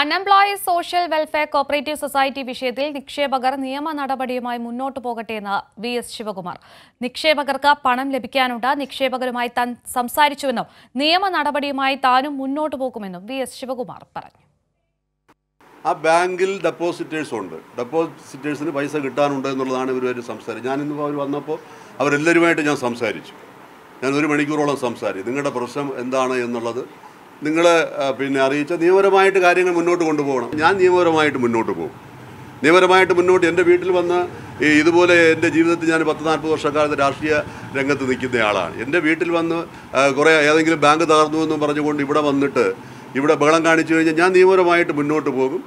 unemployees social welfare cooperative society വിഷയത്തിൽ നിക്ഷേപകർ നിയമ നടപടിയുമായി മുന്നോട്ടു പോകട്ടെ എന്ന് വി എസ് ശിവകുമാർ നിക്ഷേപകർക്ക് പണം ലഭിക്കാനുണ്ട് നിക്ഷേപകരുമായി താൻ സംസാരിച്ചുവെന്നും നിയമ നടപടിയുമായി താനും മുന്നോട്ടു പോകുമെന്നും വി എസ് ശിവകുമാർ പറഞ്ഞു ആ ബാങ്കിൽ ഡെപ്പോസിറ്റേഴ്സ് ഉണ്ട് ഡെപ്പോസിറ്റേഴ്സിന് പൈസ കിട്ടാനുണ്ട് എന്നുള്ളതാണ് ഇവരുമായിട്ട് സംസാരിച്ചത് ഞാൻ ഇന്ന് അവർ വന്നപ്പോൾ അവരെല്ലാവരുമായിട്ട് ഞാൻ സംസാരിച്ചു ഞാൻ ഒരു മണിക്കൂറോളം സംസാരിച്ചു നിങ്ങളുടെ പ്രശ്നം എന്താണ് എന്നുള്ളത് നിങ്ങൾ പിന്നെ അറിയിച്ച നിയമപരമായിട്ട് കാര്യങ്ങൾ മുന്നോട്ട് കൊണ്ടുപോകണം ഞാൻ നിയമപരമായിട്ട് മുന്നോട്ട് പോകും നിയമപരമായിട്ട് മുന്നോട്ട് എൻ്റെ വീട്ടിൽ വന്ന് ഇതുപോലെ എൻ്റെ ജീവിതത്തിൽ ഞാൻ പത്ത് നാൽപ്പത് വർഷക്കാലത്ത് രാഷ്ട്രീയ രംഗത്ത് നിൽക്കുന്ന ആളാണ് എൻ്റെ വീട്ടിൽ വന്ന് കുറേ ഏതെങ്കിലും ബാങ്ക് തകർന്നു എന്നും പറഞ്ഞുകൊണ്ട് ഇവിടെ വന്നിട്ട് ഇവിടെ ബഹളം കാണിച്ചു കഴിഞ്ഞാൽ ഞാൻ നിയമപരമായിട്ട് മുന്നോട്ട് പോകും